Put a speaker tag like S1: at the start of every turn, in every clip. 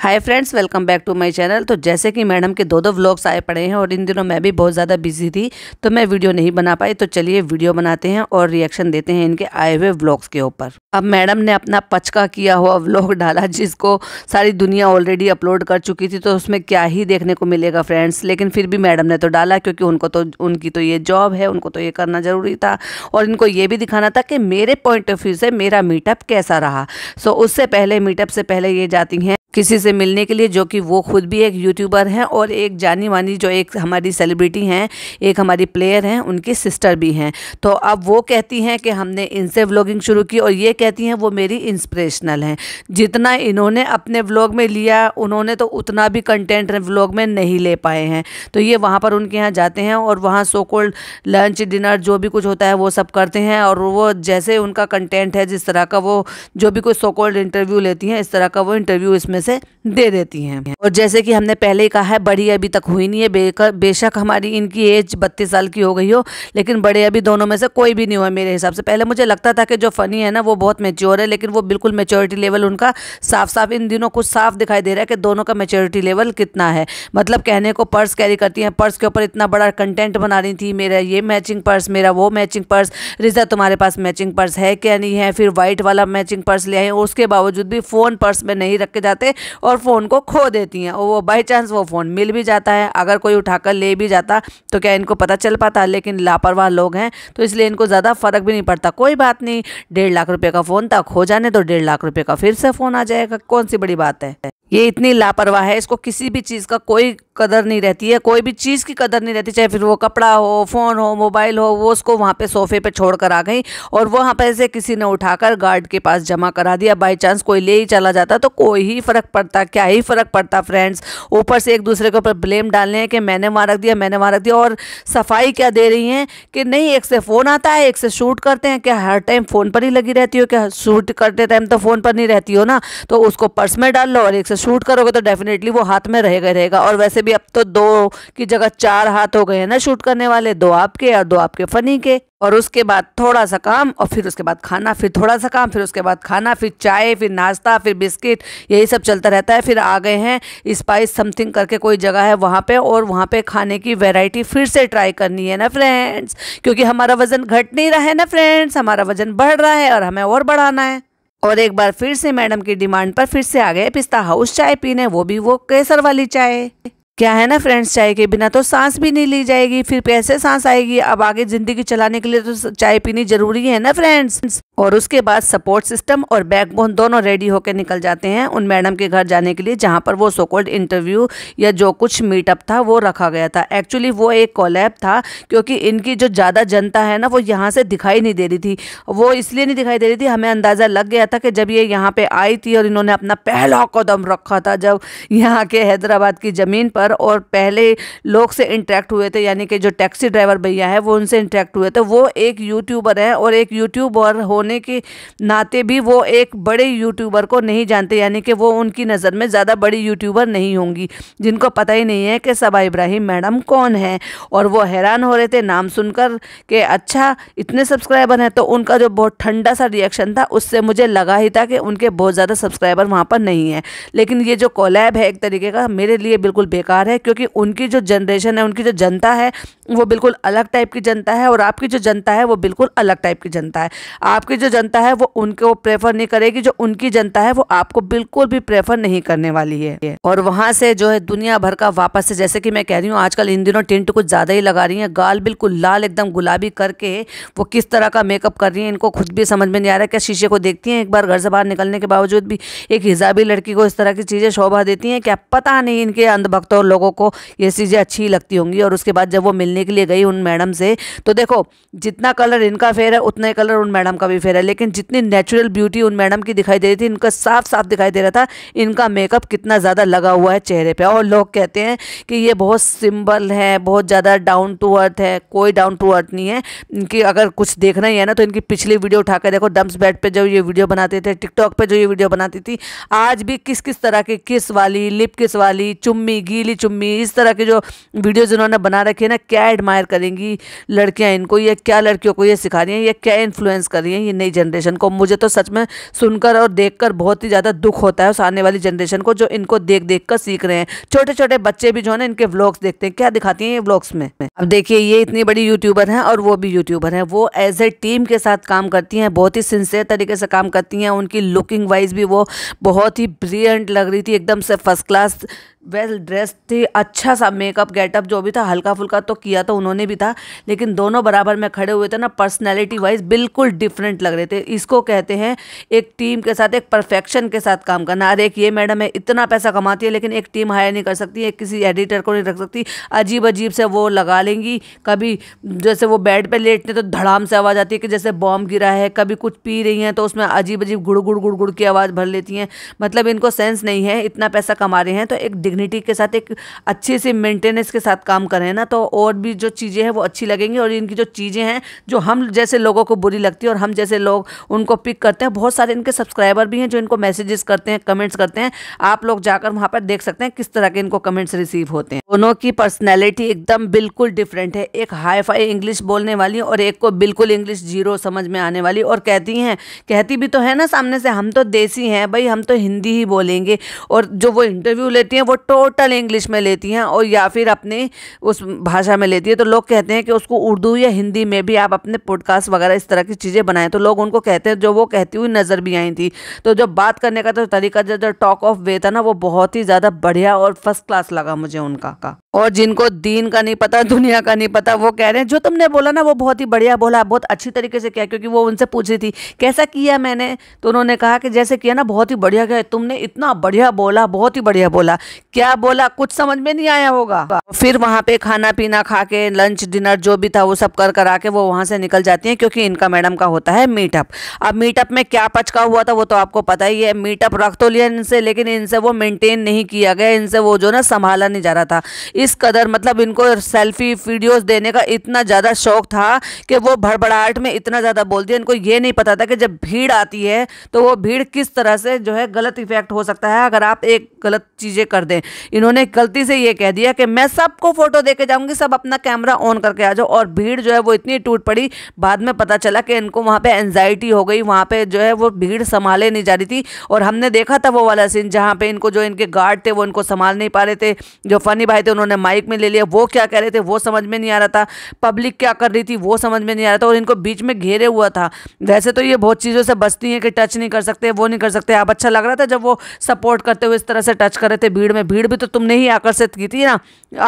S1: hi friends welcome back to my channel तो जैसे कि मैडम के दो दो व्लॉग्स आए पड़े हैं और इन दिनों मैं भी बहुत ज़्यादा बिजी थी तो मैं वीडियो नहीं बना पाई तो चलिए वीडियो बनाते हैं और रिएक्शन देते हैं इनके आए हुए व्लॉग्स के ऊपर अब मैडम ने अपना पचका किया हुआ व्लॉग डाला जिसको सारी दुनिया ऑलरेडी अपलोड कर चुकी थी तो उसमें क्या ही देखने को मिलेगा फ्रेंड्स लेकिन फिर भी मैडम ने तो डाला क्योंकि उनको तो उनकी तो ये जॉब है उनको तो ये करना ज़रूरी था और इनको ये भी दिखाना था कि मेरे पॉइंट ऑफ व्यू से मेरा मीटअप कैसा रहा सो उससे पहले मीटअप से पहले ये जाती हैं किसी से से मिलने के लिए जो कि वो खुद भी एक यूट्यूबर हैं और एक जानी मानी जो एक हमारी सेलिब्रिटी हैं एक हमारी प्लेयर हैं उनकी सिस्टर भी हैं तो अब वो कहती हैं कि हमने इनसे व्लॉगिंग शुरू की और ये कहती हैं वो मेरी इंस्परेशनल हैं जितना इन्होंने अपने व्लॉग में लिया उन्होंने तो उतना भी कंटेंट व्लॉग में नहीं ले पाए हैं तो ये वहाँ पर उनके यहाँ जाते हैं और वहाँ सो कोल्ड लंच डिनर जो भी कुछ होता है वो सब करते हैं और वो जैसे उनका कंटेंट है जिस तरह का वो जो भी कोई सो कोल्ड इंटरव्यू लेती हैं इस तरह का वो इंटरव्यू इसमें से दे देती हैं और जैसे कि हमने पहले ही कहा है बड़ी अभी तक हुई नहीं है बेकर बेशक हमारी इनकी एज बत्तीस साल की हो गई हो लेकिन बड़े अभी दोनों में से कोई भी नहीं हुआ मेरे हिसाब से पहले मुझे लगता था कि जो फ़नी है ना वो बहुत मेच्योर है लेकिन वो बिल्कुल मेच्योरिटी लेवल उनका साफ साफ इन दिनों कुछ साफ दिखाई दे रहा है कि दोनों का मेच्योरिटी लेवल कितना है मतलब कहने को पर्स कैरी करती हैं पर्स के ऊपर इतना बड़ा कंटेंट बना रही थी मेरा ये मैचिंग पर्स मेरा वो मैचिंग पर्स रिजा तुम्हारे पास मैचिंग पर्स है क्या नहीं है फिर वाइट वाला मैचिंग पर्स ले आए उसके बावजूद भी फ़ोन पर्स में नहीं रखे जाते और और फ़ोन को खो देती हैं और वो बाई चांस वो फ़ोन मिल भी जाता है अगर कोई उठाकर ले भी जाता तो क्या इनको पता चल पाता लेकिन लापरवाह लोग हैं तो इसलिए इनको ज़्यादा फ़र्क भी नहीं पड़ता कोई बात नहीं डेढ़ लाख रुपये का फ़ोन था खो जाने तो डेढ़ लाख रुपये का फिर से फ़ोन आ जाएगा कौन सी बड़ी बात है ये इतनी लापरवाह है इसको किसी भी चीज़ का कोई कदर नहीं रहती है कोई भी चीज़ की कदर नहीं रहती चाहे फिर वो कपड़ा हो फ़ोन हो मोबाइल हो वो उसको वहाँ पे सोफे पे छोड़ कर आ गई और वहाँ पैसे किसी ने उठाकर गार्ड के पास जमा करा दिया बाई चांस कोई ले ही चला जाता तो कोई ही फ़र्क पड़ता क्या ही फ़र्क पड़ता फ्रेंड्स ऊपर से एक दूसरे के ऊपर ब्लेम डालने हैं कि मैंने वहाँ रख दिया मैंने वहाँ रख दिया और सफाई क्या दे रही हैं कि नहीं एक से फ़ोन आता है एक से शूट करते हैं क्या हर टाइम फ़ोन पर ही लगी रहती हो क्या शूट करते टाइम तो फ़ोन पर नहीं रहती हो ना तो उसको पर्स में डाल लो और एक से शूट करोगे तो डेफिनेटली वो हाथ में रहेगा रहेगा और वैसे भी अब तो दो की जगह चार हाथ हो गए हैं ना शूट करने वाले दो आपके और दो आपके फनी के और उसके बाद थोड़ा सा काम और फिर उसके बाद खाना फिर थोड़ा सा काम फिर उसके बाद खाना फिर चाय फिर नाश्ता फिर बिस्किट यही सब चलता रहता है फिर आ गए हैं स्पाइस समथिंग करके कोई जगह है वहाँ पे और वहाँ पे खाने की वैरायटी फिर से ट्राई करनी है ना फ्रेंड्स क्योंकि हमारा वज़न घट नहीं रहा है ना फ्रेंड्स हमारा वज़न बढ़ रहा है और हमें और बढ़ाना है और एक बार फिर से मैडम की डिमांड पर फिर से आ गए पिस्ता हाउस चाय पीने वो भी वो केसर वाली चाय क्या है ना फ्रेंड्स चाय के बिना तो सांस भी नहीं ली जाएगी फिर कैसे सांस आएगी अब आगे जिंदगी चलाने के लिए तो चाय पीनी जरूरी है ना फ्रेंड्स और उसके बाद सपोर्ट सिस्टम और बैकबोन दोनों रेडी होकर निकल जाते हैं उन मैडम के घर जाने के लिए जहाँ पर वो सोकोल्ड इंटरव्यू या जो कुछ मीटअप था वो रखा गया था एक्चुअली वो एक कॉलैब था क्योंकि इनकी जो ज़्यादा जनता है ना वो यहाँ से दिखाई नहीं दे रही थी वो इसलिए नहीं दिखाई दे रही थी हमें अंदाज़ा लग गया था कि जब ये यहाँ पर आई थी और इन्होंने अपना पहला कदम रखा था जब यहाँ के हैदराबाद की ज़मीन पर पर और पहले लोग से इंटरेक्ट हुए थे यानी कि जो टैक्सी ड्राइवर भैया है वो उनसे इंटरेक्ट हुए थे वो एक यूट्यूबर है और एक यूट्यूबर होने के नाते भी वो एक बड़े यूट्यूबर को नहीं जानते यानी कि वो उनकी नज़र में ज़्यादा बड़ी यूट्यूबर नहीं होंगी जिनको पता ही नहीं है कि सबा इब्राहिम मैडम कौन है और वो हैरान हो रहे थे नाम सुनकर कि अच्छा इतने सब्सक्राइबर हैं तो उनका जो बहुत ठंडा सा रिएक्शन था उससे मुझे लगा ही था कि उनके बहुत ज़्यादा सब्सक्राइबर वहाँ पर नहीं है लेकिन ये जो कॉलैब है एक तरीके का मेरे लिए बिल्कुल बेकार बेकार है क्योंकि उनकी जो जनरेशन है उनकी जो जनता है वो बिल्कुल अलग टाइप की जनता है और आपकी जो जनता है वो बिल्कुल अलग टाइप की जनता है आपकी जो जनता है वो वो प्रेफर नहीं करेगी जो उनकी जनता है वो आपको बिल्कुल भी प्रेफर नहीं करने वाली है और वहाँ से जो है दुनिया भर का वापस से जैसे कि मैं कह रही हूँ आजकल इन दिनों टिंट कुछ ज़्यादा ही लगा रही हैं गाल बिल्कुल लाल एकदम गुलाबी करके वो किस तरह का मेकअप कर रही हैं इनको खुद भी समझ में नहीं आ रहा है क्या शीशे को देखती हैं एक बार घर से बाहर निकलने के बावजूद भी एक हिजाबी लड़की को इस तरह की चीज़ें शोभा देती हैं क्या पता नहीं इनके अंधभक्त लोगों को ये चीज़ें अच्छी लगती होंगी और उसके बाद जब वो मिलने के लिए गई उन मैडम से तो देखो जितना कलर इनका फेयर है उतना ही कलर उन मैडम का भी फेयर है लेकिन जितनी नेचुरल ब्यूटी उन मैडम की दिखाई दे रही थी इनका साफ साफ दिखाई दे रहा था इनका मेकअप कितना ज़्यादा लगा हुआ है चेहरे पर और लोग कहते हैं कि ये बहुत सिंपल है बहुत ज़्यादा डाउन टू अर्थ है कोई डाउन टू अर्थ नहीं है इनकी अगर कुछ देखना ही है ना तो इनकी पिछली वीडियो उठा कर देखो डम्स बेड पर जो ये वीडियो बनाते थे टिकटॉक पर जो ये वीडियो बनाती थी आज भी किस किस तरह की किस वाली लिप किस वाली चुम्मी गीली चुम्मी इस तरह के जो वीडियोज़ इन्होंने बना रखे हैं ना क्या एडमायर करेंगी लड़कियाँ इनको या क्या लड़कियों को ये सिखा रही हैं या क्या इन्फ्लुएंस कर रही हैं ये नई जनरेशन को मुझे तो सच में सुनकर और देख बहुत ही ज़्यादा दुख होता है उस आने वाली जनरेशन को जो इनको देख देख कर सीख रहे हैं छोटे छोटे बच्चे भी जो है ना इनके व्लॉग्स देखते हैं क्या दिखाती हैं ये व्लॉग्स में अब देखिए ये इतनी बड़ी यूट्यूबर हैं और वो भी यूट्यूबर हैं वो एज ए टीम के साथ काम करती हैं बहुत ही सिंसियर तरीके से काम करती हैं उनकी लुकिंग वाइज भी वो बहुत ही ब्रिलियंट लग रही थी एकदम से फर्स्ट क्लास वेल ड्रेस थी अच्छा सा मेकअप गेटअप जो भी था हल्का फुल्का तो किया तो उन्होंने भी था लेकिन दोनों बराबर में खड़े हुए थे ना पर्सनैलिटी वाइज बिल्कुल डिफरेंट लग रहे थे इसको कहते हैं एक टीम के साथ एक परफेक्शन के साथ काम करना अरे एक ये मैडम है इतना पैसा कमाती है लेकिन एक टीम हायर नहीं कर सकती एक किसी एडिटर को नहीं रख सकती अजीब अजीब से वो लगा लेंगी कभी जैसे वो बेड पर लेटते तो धड़ाम से आवाज़ आती है कि जैसे बॉम्ब गिरा है कभी कुछ पी रही हैं तो उसमें अजीब अजीब गुड़ गुड़ गुड़ गुड़ की आवाज़ भर लेती हैं मतलब इनको सेंस नहीं है इतना पैसा कमा रहे हैं तो एक डिग्न डिग्निटी के साथ एक अच्छे से मेंटेनेंस के साथ काम करें ना तो और भी जो चीज़ें हैं वो अच्छी लगेंगी और इनकी जो चीज़ें हैं जो हम जैसे लोगों को बुरी लगती है और हम जैसे लोग उनको पिक करते हैं बहुत सारे इनके सब्सक्राइबर भी हैं जो इनको मैसेजेस करते हैं कमेंट्स करते हैं आप लोग जाकर वहाँ पर देख सकते हैं किस तरह के इनको कमेंट्स रिसीव होते हैं दोनों की पर्सनैलिटी एकदम बिल्कुल डिफरेंट है एक हाई फाई इंग्लिश बोलने वाली और एक को बिल्कुल इंग्लिश जीरो समझ में आने वाली और कहती हैं कहती भी तो है ना सामने से हम तो देसी हैं भाई हम तो हिंदी ही बोलेंगे और जो वो इंटरव्यू लेती हैं वो टोटल इंग्लिश में लेती हैं और या फिर अपनी उस भाषा में लेती है तो लोग कहते हैं कि उसको उर्दू या हिंदी में भी आप अपने पॉडकास्ट वगैरह इस तरह की चीज़ें बनाएं तो लोग उनको कहते हैं जो वो कहती हुई नज़र भी आई थी तो जब बात करने का तो तरीका जो जो टॉक ऑफ वे था ना वो बहुत ही ज़्यादा बढ़िया और फर्स्ट क्लास लगा मुझे उनका का और जिनको दीन का नहीं पता दुनिया का नहीं पता वो कह रहे हैं जो तुमने बोला ना वो बहुत ही बढ़िया बोला बहुत अच्छी तरीके से किया क्योंकि वो उनसे पूछ रही थी कैसा किया मैंने तो उन्होंने कहा कि जैसे किया ना बहुत ही बढ़िया किया तुमने इतना बढ़िया बोला बहुत ही बढ़िया बोला क्या बोला कुछ समझ में नहीं आया होगा फिर वहाँ पे खाना पीना खा के लंच डिनर जो भी था वो सब कर करा के वो वहाँ से निकल जाती हैं क्योंकि इनका मैडम का होता है मीटअप अब मीटअप में क्या पचका हुआ था वो तो आपको पता ही है मीटअप रख तो लिया इनसे लेकिन इनसे वो मेनटेन नहीं किया गया इनसे वो जो ना संभाला नहीं जा रहा था इस कदर मतलब इनको सेल्फी वीडियोज़ देने का इतना ज़्यादा शौक था कि वो भड़बड़ाहट में इतना ज़्यादा बोल दिया इनको ये नहीं पता था कि जब भीड़ आती है तो वो भीड़ किस तरह से जो है गलत इफेक्ट हो सकता है अगर आप एक गलत चीज़ें कर दें इन्होंने गलती से ये कह दिया कि मैं सबको फ़ोटो दे के जाऊँगी सब अपना कैमरा ऑन करके आ जाओ और भीड़ जो है वो इतनी टूट पड़ी बाद में पता चला कि इनको वहाँ पर एनजाइटी हो गई वहाँ पर जो है वो भीड़ संभाले नहीं जा रही थी और हमने देखा था वो वाला सीन जहाँ पर इनको जो इनके गार्ड थे वो इनको संभाल नहीं पा रहे थे जो फ़नी भाई थे उन्होंने माइक में ले लिया वो क्या कह रहे थे वो समझ में नहीं आ रहा था पब्लिक क्या कर रही थी वो समझ में नहीं आ रहा था और इनको बीच में घेरे हुआ था वैसे तो ये बहुत चीज़ों से बचती हैं कि टच नहीं कर सकते वो नहीं कर सकते आप अच्छा लग रहा था जब वो सपोर्ट करते हुए इस तरह से टच कर रहे थे भीड़ में भीड़ भी तो तुमने ही आकर्षित की थी ना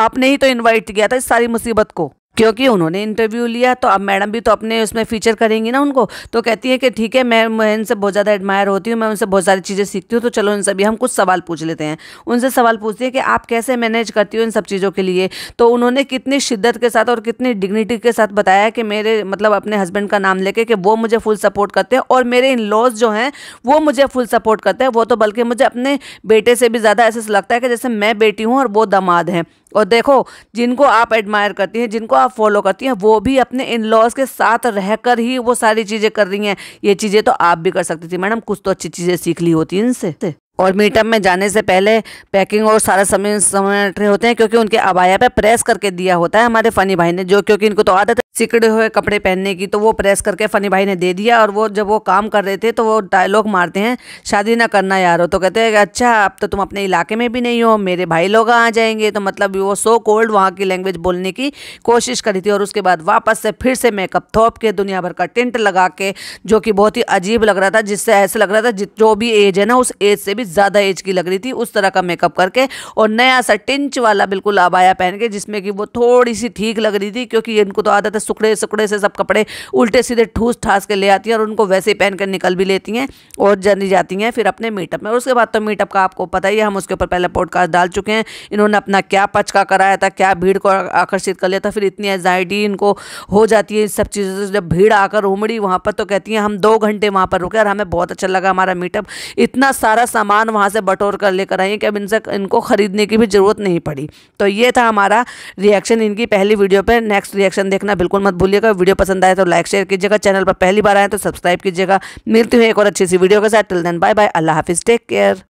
S1: आपने ही तो इनवाइट किया था इस सारी मुसीबत को क्योंकि उन्होंने इंटरव्यू लिया तो अब मैडम भी तो अपने उसमें फीचर करेंगी ना उनको तो कहती है कि ठीक है मैं मैं इनसे बहुत ज़्यादा एडमायर होती हूँ मैं उनसे बहुत सारी चीज़ें सीखती हूँ तो चलो इनसे भी हम कुछ सवाल पूछ लेते हैं उनसे सवाल पूछती है कि आप कैसे मैनेज करती हो इन सब चीज़ों के लिए तो उन्होंने कितनी शिद्दत के साथ और कितनी डिग्निटी के साथ बताया कि मेरे मतलब अपने हस्बैंड का नाम लेके कि वो मुझे फुल सपोर्ट करते हैं और मेरे इन लॉज जो हैं वो मुझे फुल सपोर्ट करते हैं वो तो बल्कि मुझे अपने बेटे से भी ज़्यादा ऐसे लगता है कि जैसे मैं बेटी हूँ और वो दमाद हैं और देखो जिनको आप एडमायर करती हैं जिनको आप फॉलो करती हैं वो भी अपने इन लॉज के साथ रहकर ही वो सारी चीज़ें कर रही हैं ये चीज़ें तो आप भी कर सकती थी मैडम कुछ तो अच्छी चीज़ें सीख ली होती इनसे और मीटअप में जाने से पहले पैकिंग और सारा समय समय होते हैं क्योंकि उनके अबाया पे प्रेस करके दिया होता है हमारे फ़नी भाई ने जो क्योंकि इनको तो आदत है सिकड़े हुए कपड़े पहनने की तो वो प्रेस करके फ़नी भाई ने दे दिया और वो जब वो काम कर रहे थे तो वो डायलॉग मारते हैं शादी ना करना यार हो तो कहते हैं अच्छा अब तो तुम अपने इलाके में भी नहीं हो मेरे भाई लोग आ जाएंगे तो मतलब वो सो कोल्ड वहाँ की लैंग्वेज बोलने की कोशिश करी थी और उसके बाद वापस से फिर से मेकअप थोप के दुनिया भर का टेंट लगा के जो कि बहुत ही अजीब लग रहा था जिससे ऐसा लग रहा था जो भी एज है ना उस एज से भी ज़्यादा एज की लग रही थी उस तरह का मेकअप करके और नया सा टिंच वाला बिल्कुल आबाया पहन के जिसमें कि वो थोड़ी सी ठीक लग रही थी क्योंकि इनको तो आदत है सुकड़े सुकड़े से सब कपड़े उल्टे सीधे ठूस ठास के ले आती हैं और उनको वैसे ही पहन कर निकल भी लेती हैं और जनी जाती हैं फिर अपने मीटअप में और उसके बाद तो मीटअप का आपको पता ही है हम उसके ऊपर पहले पॉडकास्ट डाल चुके हैं इन्होंने अपना क्या पचका कराया था क्या भीड़ को आकर्षित कर लिया था फिर इतनी एजाइटी इनको हो जाती है इन सब चीज़ों से जब भीड़ आकर उमड़ी वहाँ पर तो कहती हैं हम दो घंटे वहाँ पर रुके और हमें बहुत अच्छा लगा हमारा मीटअप इतना सारा सामान सामान वहाँ से बटोर कर लेकर आई अब इनसे इनको ख़रीदने की भी ज़रूरत नहीं पड़ी तो ये था हमारा रिएक्शन इनकी पहली वीडियो पर नेक्स्ट रिएक्शन देखना बिल्कुल मत भूलिएगा वीडियो पसंद आए तो लाइक शेयर कीजिएगा चैनल पर पहली बार आए तो सब्सक्राइब कीजिएगा मिलती हूँ एक और अच्छी सी वीडियो के साथ टिल देन बाय बाय अल्लाह हाफिज़ टेक केयर